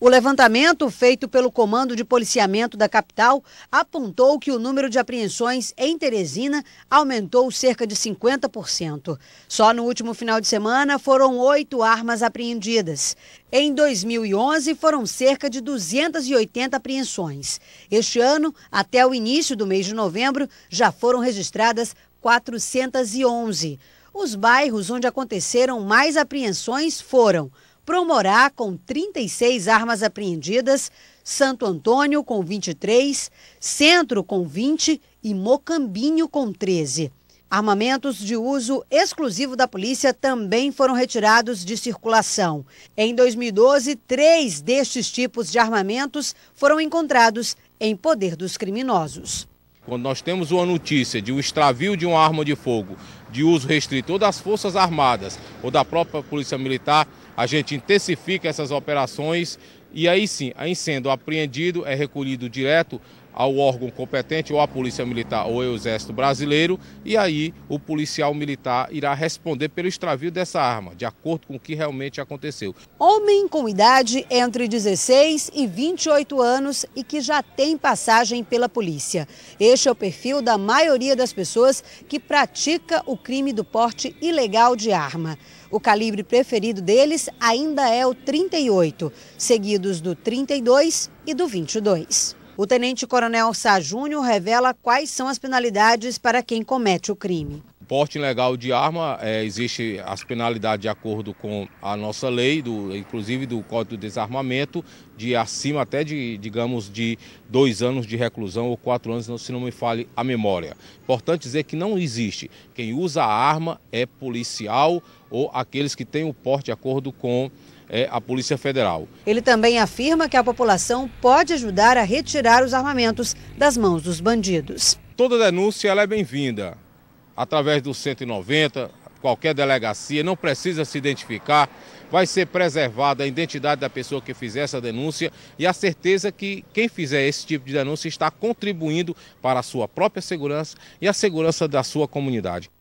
O levantamento feito pelo Comando de Policiamento da capital apontou que o número de apreensões em Teresina aumentou cerca de 50%. Só no último final de semana foram oito armas apreendidas. Em 2011 foram cerca de 280 apreensões. Este ano, até o início do mês de novembro, já foram registradas 411. Os bairros onde aconteceram mais apreensões foram Promorá, com 36 armas apreendidas, Santo Antônio, com 23, Centro, com 20 e Mocambinho, com 13. Armamentos de uso exclusivo da polícia também foram retirados de circulação. Em 2012, três destes tipos de armamentos foram encontrados em poder dos criminosos. Quando nós temos uma notícia de um extravio de uma arma de fogo de uso restrito ou das Forças Armadas ou da própria Polícia Militar, a gente intensifica essas operações e aí sim, aí sendo apreendido, é recolhido direto ao órgão competente, ou à Polícia Militar ou ao Exército Brasileiro, e aí o policial militar irá responder pelo extravio dessa arma, de acordo com o que realmente aconteceu. Homem com idade entre 16 e 28 anos e que já tem passagem pela polícia. Este é o perfil da maioria das pessoas que pratica o crime do porte ilegal de arma. O calibre preferido deles ainda é o 38, seguido ocorridos do 32 e do 22. O tenente-coronel Sá Júnior revela quais são as penalidades para quem comete o crime porte ilegal de arma, é, existe as penalidades de acordo com a nossa lei, do, inclusive do Código do Desarmamento, de acima até de, digamos, de dois anos de reclusão ou quatro anos, se não me fale a memória. Importante dizer que não existe. Quem usa a arma é policial ou aqueles que têm o porte de acordo com é, a Polícia Federal. Ele também afirma que a população pode ajudar a retirar os armamentos das mãos dos bandidos. Toda denúncia é bem-vinda através do 190, qualquer delegacia, não precisa se identificar. Vai ser preservada a identidade da pessoa que fizer essa denúncia e a certeza que quem fizer esse tipo de denúncia está contribuindo para a sua própria segurança e a segurança da sua comunidade.